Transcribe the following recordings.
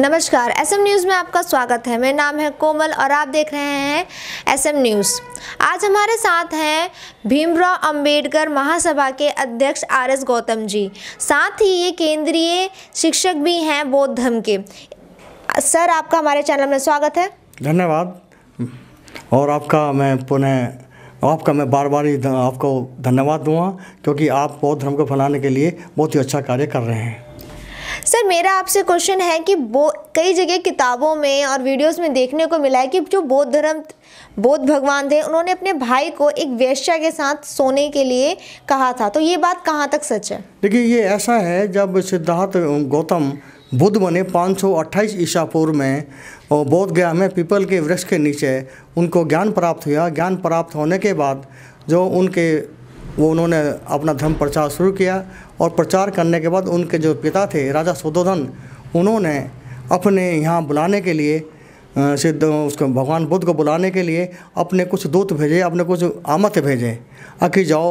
नमस्कार SM news में आपका स्वागत है मेरा नाम है कोमल और आप देख रहे हैं एसएम न्यूज़ आज हमारे साथ हैं भीमराव अंबेडकर महासभा के अध्यक्ष आर एस गौतम जी साथ ही ये केंद्रीय शिक्षक भी हैं बौद्ध धर्म के सर आपका हमारे चैनल में स्वागत है धन्यवाद और आपका मैं पुनः आपका मैं बार बार ही आपको धन्यवाद दूँगा क्योंकि आप बौद्ध धर्म को फैलाने के लिए बहुत ही अच्छा कार्य कर रहे हैं सर मेरा आपसे क्वेश्चन है कि बो कई जगह किताबों में और वीडियोस में देखने को मिला है कि जो बौद्ध धर्म बौद्ध भगवान थे उन्होंने अपने भाई को एक वेश्या के साथ सोने के लिए कहा था तो ये बात कहाँ तक सच है देखिए ये ऐसा है जब सिद्धार्थ गौतम बुद्ध बने 528 ईसा पूर्व में और बौद्ध गया में पीपल के वृक्ष के नीचे उनको ज्ञान प्राप्त हुआ ज्ञान प्राप्त होने के बाद जो उनके वो उन्होंने अपना धर्म प्रचार शुरू किया और प्रचार करने के बाद उनके जो पिता थे राजा सुदोधन उन्होंने अपने यहाँ बुलाने के लिए सिद्ध उसको भगवान बुद्ध को बुलाने के लिए अपने कुछ दूत भेजे अपने कुछ आमत भेजे आखिर जाओ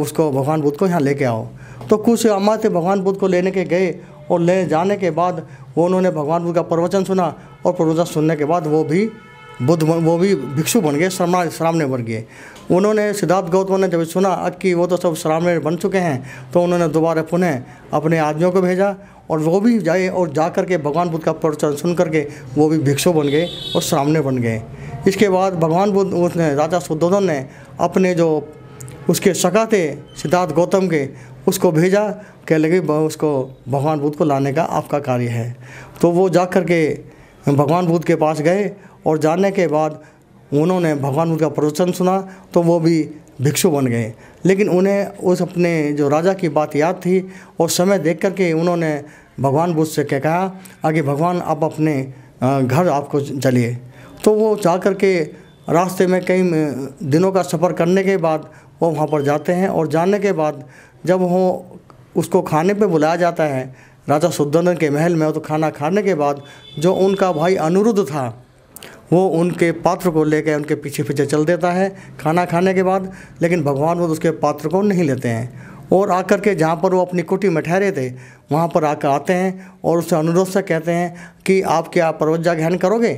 उसको भगवान बुद्ध को यहाँ लेके आओ तो कुछ आमत भगवान बुद्ध को लेने के गए और ले जाने के बाद वो उन्होंने भगवान बुद्ध का प्रवचन सुना और प्रवचन सुनने के बाद वो भी बुद्ध वो भी भिक्षु बन गए श्रमण बन गए उन्होंने सिद्धार्थ गौतम ने जब सुना कि वो तो सब श्रामणे बन चुके हैं तो उन्होंने दोबारा पुनः अपने आदमियों को भेजा और वो भी जाए और जा कर के भगवान बुद्ध का प्रवचन सुन करके वो भी भिक्षु बन गए और श्रामणे बन गए इसके बाद भगवान बुद्ध उसने राजा सुद्धोधन ने अपने जो उसके सका थे सिद्धार्थ गौतम के उसको भेजा कह लगे उसको भगवान बुद्ध को लाने का आपका कार्य है तो वो जा कर के भगवान बुद्ध के पास गए और जाने के बाद उन्होंने भगवान उनका प्रवचन सुना तो वो भी भिक्षु बन गए लेकिन उन्हें उस अपने जो राजा की बात याद थी और समय देख कर के उन्होंने भगवान बुद्ध से कहा आगे भगवान आप अपने घर आपको चलिए तो वो जा कर के रास्ते में कई दिनों का सफ़र करने के बाद वो वहाँ पर जाते हैं और जाने के बाद जब वो उसको खाने पे बुलाया जाता है राजा सुद्धन के महल में तो खाना खाने के बाद जो उनका भाई अनुरुद्ध था वो उनके पात्र को लेकर उनके पीछे पीछे चल देता है खाना खाने के बाद लेकिन भगवान वो उसके पात्र को नहीं लेते हैं और आकर के जहाँ पर वो अपनी कुटी में ठहरे थे वहाँ पर आकर आते हैं और उससे अनुरोध से कहते हैं कि आप क्या परोजा ग्रहण करोगे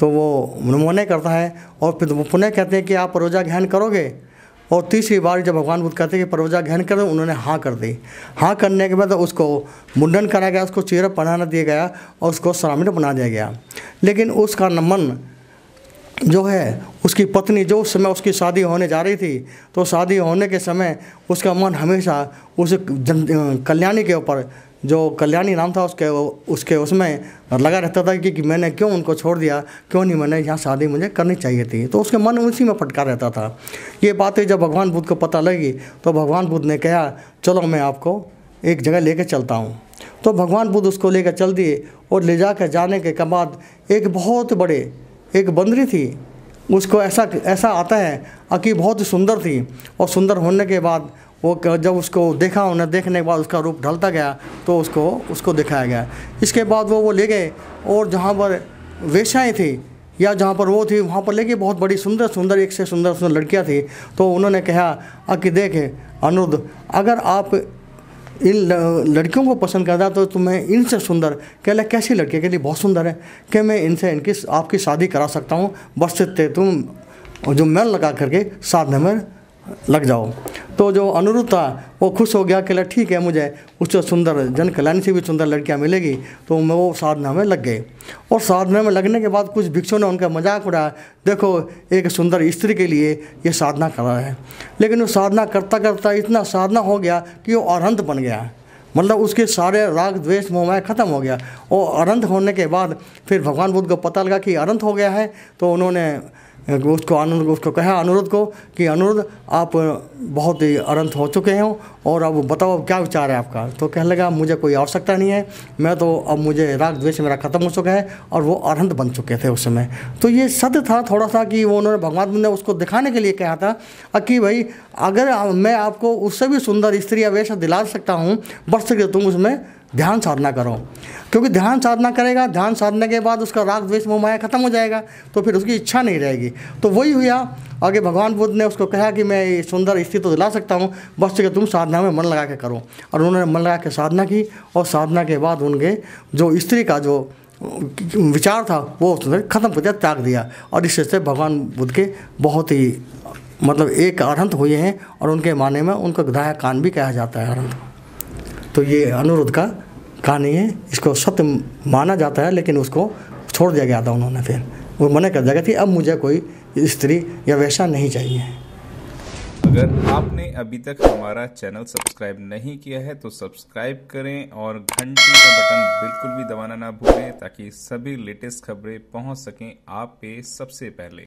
तो वो मनमोने करता है और फिर वो पुनः कहते हैं कि आप परोजा ग्रहण करोगे और तीसरी बार जब भगवान बुद्ध कहते हैं कि प्रवजा ग्रहण कर उन्होंने हाँ कर दी हाँ करने के बाद उसको मुंडन कराया गया उसको चेहरा पहनाना दिया गया और उसको सरामिन बना दिया गया लेकिन उसका मन जो है उसकी पत्नी जो उस समय उसकी शादी होने जा रही थी तो शादी होने के समय उसका मन हमेशा उस कल्याणी के ऊपर जो कल्याणी नाम था उसके उसके उसमें लगा रहता था कि, कि मैंने क्यों उनको छोड़ दिया क्यों नहीं मैंने यहाँ शादी मुझे करनी चाहिए थी तो उसके मन उसी में फटका रहता था ये बातें जब भगवान बुद्ध को पता लगी तो भगवान बुद्ध ने कहा चलो मैं आपको एक जगह ले चलता हूँ तो भगवान बुद्ध उसको लेकर चल दिए और ले जा जाने के बाद एक बहुत बड़े एक बंदरी थी उसको ऐसा ऐसा आता है कि बहुत सुंदर थी और सुंदर होने के बाद वो जब उसको देखा उन्हें देखने के बाद उसका रूप ढलता गया तो उसको उसको दिखाया गया इसके बाद वो वो ले गए और जहाँ पर वेशाएँ थी या जहाँ पर वो थी वहाँ पर लेके बहुत बड़ी सुंदर सुंदर एक से सुंदर सुंदर लड़कियाँ थी तो उन्होंने कहा कि देख अनुरुद्ध अगर आप इन लड़कियों को पसंद करता तो तुम्हें इनसे सुंदर कहला कैसी लड़के के लिए बहुत सुंदर है कि मैं इनसे इनकी आपकी शादी करा सकता हूँ बस तुम जो मेल लगा करके साथ में लग जाओ तो जो अनिरुद्ध था वो खुश हो गया कि ठीक है मुझे उससे सुंदर जन कल्याण से भी सुंदर लड़कियाँ मिलेगी तो मैं वो साधना में लग गए और साधना में लगने के बाद कुछ भिक्षु ने उनका मजाक उड़ाया देखो एक सुंदर स्त्री के लिए ये साधना कर रहा है लेकिन वो साधना करता करता इतना साधना हो गया कि वो अरहंत बन गया मतलब उसके सारे राग द्वेष मोहमाया ख़त्म हो गया और अरंत होने के बाद फिर भगवान बुद्ध को पता लगा कि अरंत हो गया है तो उन्होंने उसको अनुरोध उसको कहा अनुरोध को कि अनुरोध आप बहुत ही अनंत हो चुके हो और अब बताओ अब क्या विचार है आपका तो कहने लगा मुझे कोई आवश्यकता नहीं है मैं तो अब मुझे राग द्वेष मेरा खत्म हो चुका है और वो अनंत बन चुके थे उस समय तो ये सत्य था थोड़ा सा कि वो उन्होंने भगवान ने उसको दिखाने के लिए कहा था कि भाई अगर मैं आपको उससे भी सुंदर स्त्री या वेश दिला सकता हूँ बस सकते तुम उसमें ध्यान साधना करो क्योंकि ध्यान साधना करेगा ध्यान साधने के बाद उसका राग द्वेष मोहमाया खत्म हो जाएगा तो फिर उसकी इच्छा नहीं रहेगी तो वही हुआ आगे भगवान बुद्ध ने उसको कहा कि मैं ये सुंदर स्थिति तो दिला सकता हूँ बस कि तुम साधना में मन लगा के करो और उन्होंने मन लगा के साधना की और साधना के बाद उनके जो स्त्री का जो विचार था वो उसने खत्म कर दिया त्याग दिया और इस से भगवान बुद्ध के बहुत ही मतलब एक अरहंत हुए हैं और उनके माने में उनको गधाया कान भी कहा जाता है अरहंत तो ये अनुरोध का कहानी है इसको सत्य माना जाता है लेकिन उसको छोड़ दिया गया था उन्होंने फिर वो मना कर दिया कि अब मुझे कोई स्त्री या वैसा नहीं चाहिए अगर आपने अभी तक हमारा चैनल सब्सक्राइब नहीं किया है तो सब्सक्राइब करें और घंटी का बटन बिल्कुल भी दबाना ना भूलें ताकि सभी लेटेस्ट खबरें पहुंच सकें आप पे सबसे पहले